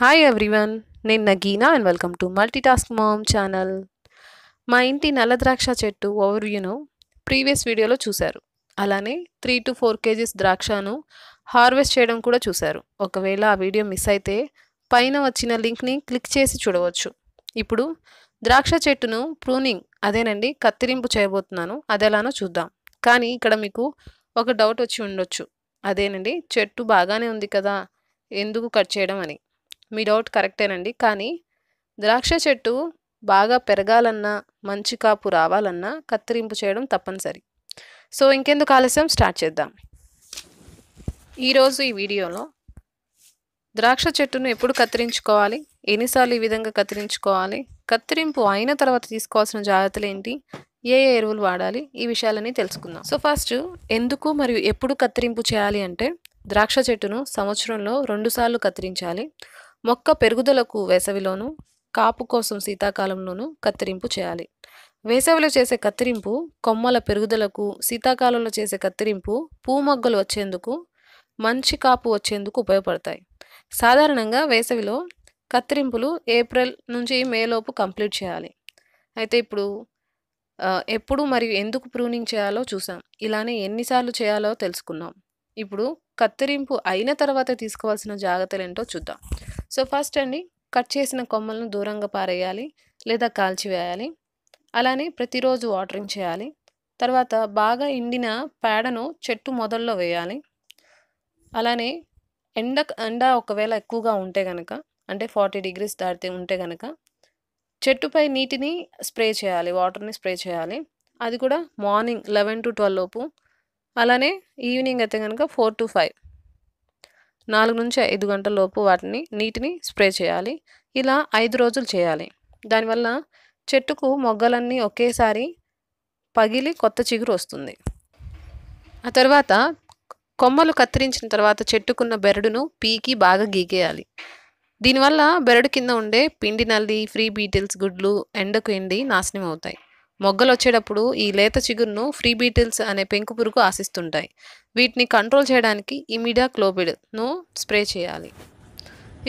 hi everyone నేను Nageena and welcome to Multitask Mom channel మా ఇంటి నల్లద్రాక్ష చెట్టు ఓవర్వ్యూను ప్రీవియస్ వీడియోలో చూశారు అలానే త్రీ టు ఫోర్ కేజీస్ ద్రాక్షను హార్వెస్ట్ చేయడం కూడా చూశారు ఒకవేళ ఆ వీడియో మిస్ అయితే పైన వచ్చిన లింక్ని క్లిక్ చేసి చూడవచ్చు ఇప్పుడు ద్రాక్ష చెట్టును ప్రూనింగ్ అదేనండి కత్తిరింపు చేయబోతున్నాను అది ఎలానో చూద్దాం కానీ ఇక్కడ మీకు ఒక డౌట్ వచ్చి ఉండొచ్చు అదేనండి చెట్టు బాగానే ఉంది కదా ఎందుకు కట్ చేయడం అని మీ డౌట్ కరెక్టేనండి కానీ ద్రాక్ష చెట్టు బాగా పెరగాలన్నా మంచి కాపు రావాలన్నా కత్తిరింపు చేయడం తప్పనిసరి సో ఇంకెందుకు ఆలస్యం స్టార్ట్ చేద్దాం ఈరోజు ఈ వీడియోలో ద్రాక్ష చెట్టును ఎప్పుడు కత్తిరించుకోవాలి ఎన్నిసార్లు ఈ విధంగా కత్తిరించుకోవాలి కత్తిరింపు అయిన తర్వాత తీసుకోవాల్సిన జాగ్రత్తలు ఏంటి ఏ ఏ ఎరువులు వాడాలి ఈ విషయాలన్నీ తెలుసుకుందాం సో ఫస్ట్ ఎందుకు మరియు ఎప్పుడు కత్తిరింపు చేయాలి అంటే ద్రాక్ష చెట్టును సంవత్సరంలో రెండుసార్లు కత్తిరించాలి మొక్క పెరుగుదలకు వేసవిలోను కాపు కోసం శీతాకాలంలోనూ కత్తిరింపు చేయాలి వేసవిలో చేసే కత్తిరింపు కొమ్మల పెరుగుదలకు శీతాకాలంలో చేసే కత్తిరింపు పూ మొగ్గలు వచ్చేందుకు మంచి కాపు వచ్చేందుకు ఉపయోగపడతాయి సాధారణంగా వేసవిలో కత్తిరింపులు ఏప్రిల్ నుంచి మేలోపు కంప్లీట్ చేయాలి అయితే ఇప్పుడు ఎప్పుడు మరియు ఎందుకు ప్రూనింగ్ చేయాలో చూసాం ఇలానే ఎన్నిసార్లు చేయాలో తెలుసుకున్నాం ఇప్పుడు కత్తిరింపు అయిన తర్వాత తీసుకోవాల్సిన జాగ్రత్తలు ఏంటో చూద్దాం సో ఫస్ట్ అండి కట్ చేసిన కొమ్మలను దూరంగా పారేయాలి లేదా కాల్చివేయాలి అలానే ప్రతిరోజు వాటరింగ్ చేయాలి తర్వాత బాగా ఎండిన పేడను చెట్టు మొదల్లో వేయాలి అలానే ఎండ ఎండ ఒకవేళ ఎక్కువగా ఉంటే కనుక అంటే ఫార్టీ డిగ్రీస్ దాటితే ఉంటే కనుక చెట్టుపై నీటిని స్ప్రే చేయాలి వాటర్ని స్ప్రే చేయాలి అది కూడా మార్నింగ్ లెవెన్ టు ట్వెల్వ్ లోపు అలానే ఈవినింగ్ అయితే కనుక ఫోర్ టు ఫైవ్ నాలుగు నుంచి ఐదు గంటల లోపు వాటిని నీటిని స్ప్రే చేయాలి ఇలా ఐదు రోజులు చేయాలి దానివల్ల చెట్టుకు మొగ్గలన్నీ ఒకేసారి పగిలి కొత్త చిగురు వస్తుంది ఆ తర్వాత కొమ్మలు కత్తిరించిన తర్వాత చెట్టుకున్న బెరడును పీకి బాగా గీకేయాలి దీనివల్ల బెరడు కింద ఉండే పిండి నల్లి ఫ్రీ బీటిల్స్ గుడ్లు ఎండకు ఎండి నాశనం అవుతాయి మొగ్గలు వచ్చేటప్పుడు ఈ లేత చిగురును ఫ్రీ బీటిల్స్ అనే పెంకు పురుగు ఆశిస్తుంటాయి వీటిని కంట్రోల్ చేయడానికి ఇమిడా క్లోబిడ్ను స్ప్రే చేయాలి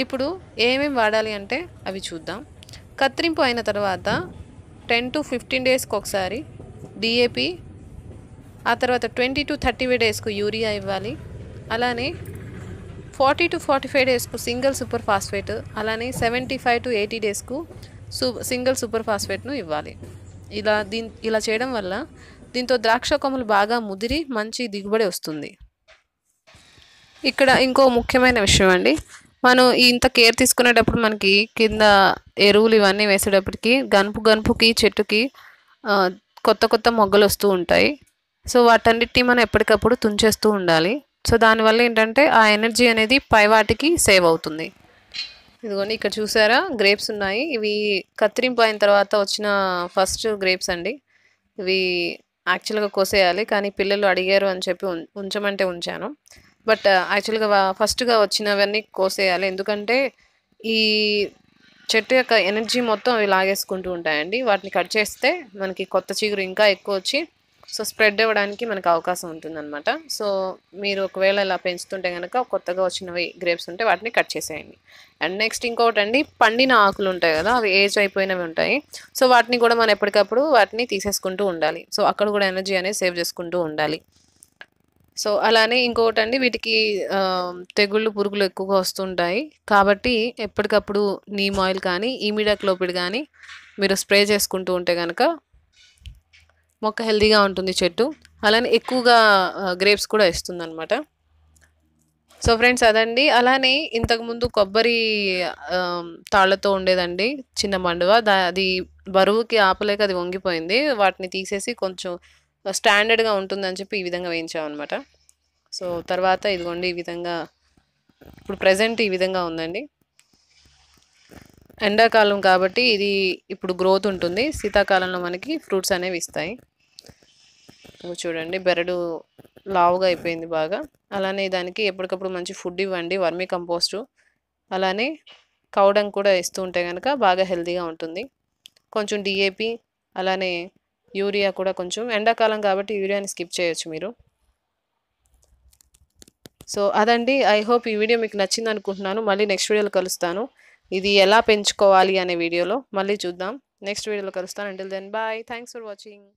ఇప్పుడు ఏమేమి వాడాలి అంటే అవి చూద్దాం కత్తిరింపు అయిన తర్వాత టెన్ టు ఫిఫ్టీన్ డేస్కి ఒకసారి డిఏపి ఆ తర్వాత ట్వంటీ టు థర్టీ ఫైవ్ డేస్కు యూరియా ఇవ్వాలి అలానే ఫార్టీ టు ఫార్టీ ఫైవ్ డేస్కు సింగిల్ సూపర్ ఫాస్ఫేట్ అలానే సెవెంటీ ఫైవ్ టు ఎయిటీ డేస్కు సింగిల్ సూపర్ ఫాస్ఫేట్ను ఇవ్వాలి ఇలా దీని ఇలా చేయడం వల్ల దీంతో ద్రాక్ష కొమ్మలు బాగా ముదిరి మంచి దిగుబడి వస్తుంది ఇక్కడ ఇంకో ముఖ్యమైన విషయం అండి మనం ఇంత కేర్ తీసుకునేటప్పుడు మనకి కింద ఎరువులు ఇవన్నీ వేసేటప్పటికి గనుపు గనుపుకి చెట్టుకి కొత్త కొత్త మొగ్గలు వస్తూ ఉంటాయి సో వాటన్నిటిని మనం ఎప్పటికప్పుడు తుంచేస్తూ ఉండాలి సో దానివల్ల ఏంటంటే ఆ ఎనర్జీ అనేది పై వాటికి సేవ్ అవుతుంది ఇదిగోండి ఇక్కడ చూసారా గ్రేప్స్ ఉన్నాయి ఇవి కత్తిరింపు అయిన తర్వాత వచ్చిన ఫస్ట్ గ్రేప్స్ అండి ఇవి యాక్చువల్గా కోసేయాలి కానీ పిల్లలు అడిగారు అని చెప్పి ఉంచమంటే ఉంచాను బట్ యాక్చువల్గా ఫస్ట్గా వచ్చినవన్నీ కోసేయాలి ఎందుకంటే ఈ చెట్టు యొక్క ఎనర్జీ మొత్తం అవి లాగేసుకుంటూ ఉంటాయండి వాటిని కట్ చేస్తే మనకి కొత్త చిగురు ఇంకా ఎక్కువ వచ్చి సో స్ప్రెడ్ అవ్వడానికి మనకు అవకాశం ఉంటుందన్నమాట సో మీరు ఒకవేళ ఇలా పెంచుతుంటే కనుక కొత్తగా వచ్చినవి గ్రేప్స్ ఉంటే వాటిని కట్ చేసేయండి అండ్ నెక్స్ట్ ఇంకొకటి అండి పండిన ఆకులు ఉంటాయి కదా అవి ఏజ్ అయిపోయినవి ఉంటాయి సో వాటిని కూడా మనం ఎప్పటికప్పుడు వాటిని తీసేసుకుంటూ ఉండాలి సో అక్కడ కూడా ఎనర్జీ అనేది సేవ్ చేసుకుంటూ ఉండాలి సో అలానే ఇంకొకటి అండి వీటికి తెగుళ్ళు పురుగులు ఎక్కువగా వస్తుంటాయి కాబట్టి ఎప్పటికప్పుడు నీమ్ ఆయిల్ కానీ ఈమిడాక్లోపిడ్ కానీ మీరు స్ప్రే చేసుకుంటూ ఉంటే కనుక మొక్క హెల్దీగా ఉంటుంది చెట్టు అలానే ఎక్కువగా గ్రేప్స్ కూడా ఇస్తుంది అనమాట సో ఫ్రెండ్స్ అదండి అలానే ఇంతకుముందు కొబ్బరి తాళ్ళతో ఉండేదండి చిన్న మండువ దా అది బరువుకి ఆపలేక అది వంగిపోయింది వాటిని తీసేసి కొంచెం స్టాండర్డ్గా ఉంటుందని చెప్పి ఈ విధంగా వేయించామన్నమాట సో తర్వాత ఇదిగోండి ఈ విధంగా ఇప్పుడు ప్రజెంట్ ఈ విధంగా ఉందండి ఎండాకాలం కాబట్టి ఇది ఇప్పుడు గ్రోత్ ఉంటుంది శీతాకాలంలో మనకి ఫ్రూట్స్ అనేవి ఇస్తాయి చూడండి బెరడు లావుగా అయిపోయింది బాగా అలానే దానికి ఎప్పటికప్పుడు మంచి ఫుడ్ ఇవ్వండి వర్మీ కంపోస్టు అలానే కౌడంగ్ కూడా ఇస్తూ ఉంటే కనుక బాగా హెల్తీగా ఉంటుంది కొంచెం డిఏపి అలానే యూరియా కూడా కొంచెం ఎండాకాలం కాబట్టి యూరియాని స్కిప్ చేయొచ్చు మీరు సో అదండి ఐ హోప్ ఈ వీడియో మీకు నచ్చింది అనుకుంటున్నాను మళ్ళీ నెక్స్ట్ వీడియోలో కలుస్తాను ఇది ఎలా పెంచుకోవాలి అనే వీడియోలో మళ్ళీ చూద్దాం నెక్స్ట్ వీడియోలో కలుస్తాను until then bye thanks for watching